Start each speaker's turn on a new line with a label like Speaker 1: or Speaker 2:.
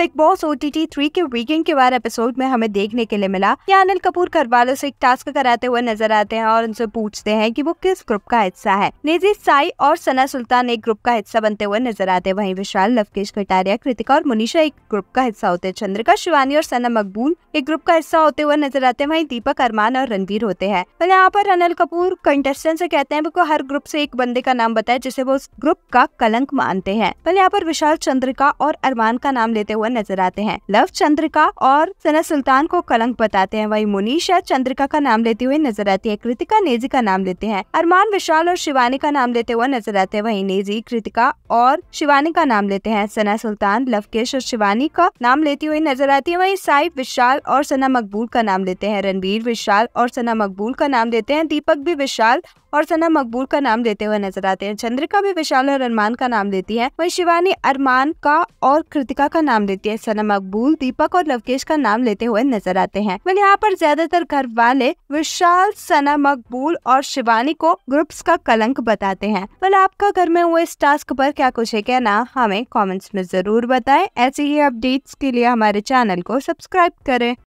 Speaker 1: big Boss O T three के weekend के बाद एपिसोड में हमें देखने के लिए मिला कि अनिल कपूर घर वालों से एक टास्क कराते हुए नजर आते हैं और उनसे पूछते हैं कि वो किस ग्रुप का हिस्सा है निजी साई और सना सुल्तान एक ग्रुप का हिस्सा बनते हुए नजर आते वही विशाल लवकेश कटारिया कृतिका और मुनीषा एक ग्रुप का हिस्सा होते हैं चंद्रिका शिवानी और सना मकबूल एक ग्रुप का हिस्सा होते हुए नजर आते हैं दीपक अरमान और रणबीर होते हैं तो यहाँ पर अनिल कपूर कंटेस्टेंट से कहते हैं वो हर ग्रुप से एक बंदे का नाम बताए जिसे वो उस ग्रुप का कलंक मानते हैं पहले यहाँ पर विशाल चंद्रिका और अरमान का नाम लेते हुए हुए नजर आते हैं लव चंद्रिका और सना सुल्तान को कलंक बताते हैं वही मुनीषा चंद्रिका का नाम लेते हुए नजर आती है कृतिका नेजी का नाम लेते हैं अरमान विशाल और शिवानी का नाम लेते हुए नजर आते हैं वही नेजी कृतिका और शिवानी का नाम लेते हैं सना सुल्तान लवकेश और शिवानी का नाम लेती हुई नजर आती है वही साहिब विशाल और सना मकबूल का नाम लेते हैं रणबीर विशाल और सना मकबूल का नाम लेते हैं दीपक भी विशाल और सना मकबूल का नाम लेते हुए नजर आते हैं चंद्रिका भी विशाल और अरमान का नाम लेती है वही शिवानी अरमान का और कृतिका का नाम लेती है सना मकबूल दीपक और लवकेश का नाम लेते हुए नजर आते हैं वही यहाँ पर ज्यादातर घर वाले विशाल सना मकबूल और शिवानी को ग्रुप्स का कलंक बताते हैं वल आपका घर में हुए इस टास्क पर क्या कुछ है कहना हमें कॉमेंट्स में जरूर बताए ऐसे ही अपडेट्स के लिए हमारे चैनल को सब्सक्राइब करें